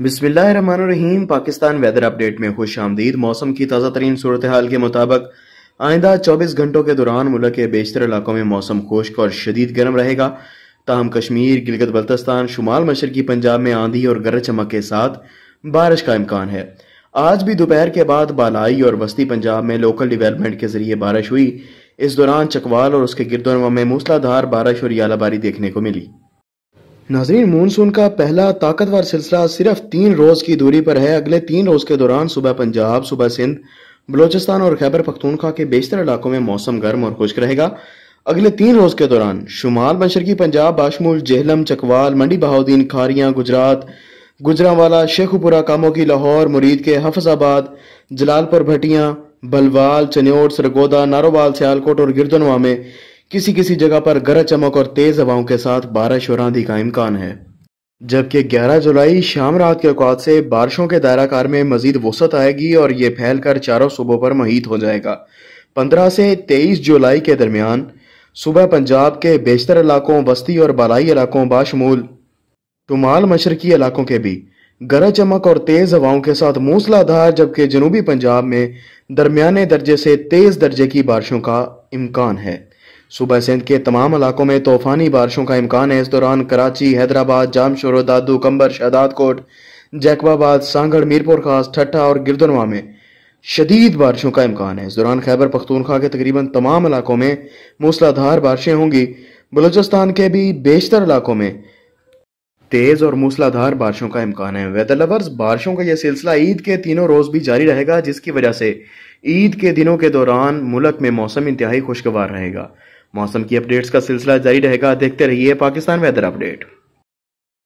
बिस्मिल्लाम Pakistan weather update में खुश आमदीद मौसम की ताज़ा तरीन सूरत हाल के मुताबिक आइंदा 24 घंटों के दौरान मुल्क के बेशतर इलाकों में मौसम खुश्क और शदीद गर्म रहेगा ताहम कश्मीर गिलगित बल्तिस्तान शुमाल मशरकी पंजाब में आंधी और गरज चमक के साथ बारिश का इम्कान है आज भी दोपहर के बाद बालाई और वस्ती पंजाब में लोकल डेवलपमेंट के जरिए बारिश हुई इस दौरान चकवाल और उसके गिरदोनवा में मूसलाधार बारिश और यालाबारी देखने को मिली नाजरीन मानसून का पहला ताकतवर सिलसिला सिर्फ तीन रोज़ की दूरी पर है अगले तीन रोज़ के दौरान सुबह पंजाब सुबह सिंध बलोचिस्तान और खैबर पख्तूनखा के बेशतर इलाकों में मौसम गर्म और खुश्क रहेगा अगले तीन रोज़ के दौरान शुमाल मशरकी पंजाब बाशमूल जेहलम चकवाल मंडी बहाउद्दीन खारियाँ गुजरात गुजरावाला शेखपुरा कामोगी लाहौर मुरीद के हफजाबाद जलालपुर भटिया बलवाल चन्योट सरगोदा नारोवाल सियालकोट और गिरदनवा में किसी किसी जगह पर गरज चमक और तेज हवाओं के साथ बारिश और आंधी का इम्कान है जबकि 11 जुलाई शाम रात के अवकात से बारिशों के दायराकार में मजीद वसत आएगी और ये फैलकर चारों सूबों पर महित हो जाएगा 15 से 23 जुलाई के दरमियान सुबह पंजाब के बेशतर इलाकों बस्ती और बालाई इलाकों बाशमूल तुमाल मशरकी इलाकों के भी गरज चमक और तेज हवाओं के साथ मूसलाधार जबकि जनूबी पंजाब में दरमियाने दर्जे से तेज दर्जे की बारिशों का इम्कान है सुबह सिंध के तमाम इलाकों में तूफानी बारिशों का इम्कान है इस दौरान कराची हैदराबाद जामशोर दादू कंबर शदाद कोट जैकबाबाद सांगड़ मीरपुर खास ठट्ठा और गिरदनवा में शदीद बारिशों का इम्कान है इस दौरान खैबर पख्तूनखा के तकरीबन तमाम इलाकों में मूसलाधार बारिशें होंगी बलूचिस्तान के भी बेशतर इलाकों में तेज़ और मूसलाधार बारिशों का इम्कान है वेदर लवर्स बारिशों का यह सिलसिला ईद के तीनों रोज़ भी जारी रहेगा जिसकी वजह से ईद के दिनों के दौरान मुल्क में मौसम इंतहाई खुशगवार रहेगा मौसम की अपडेट्स का सिलसिला जारी रहेगा देखते रहिए पाकिस्तान वेदर अपडेट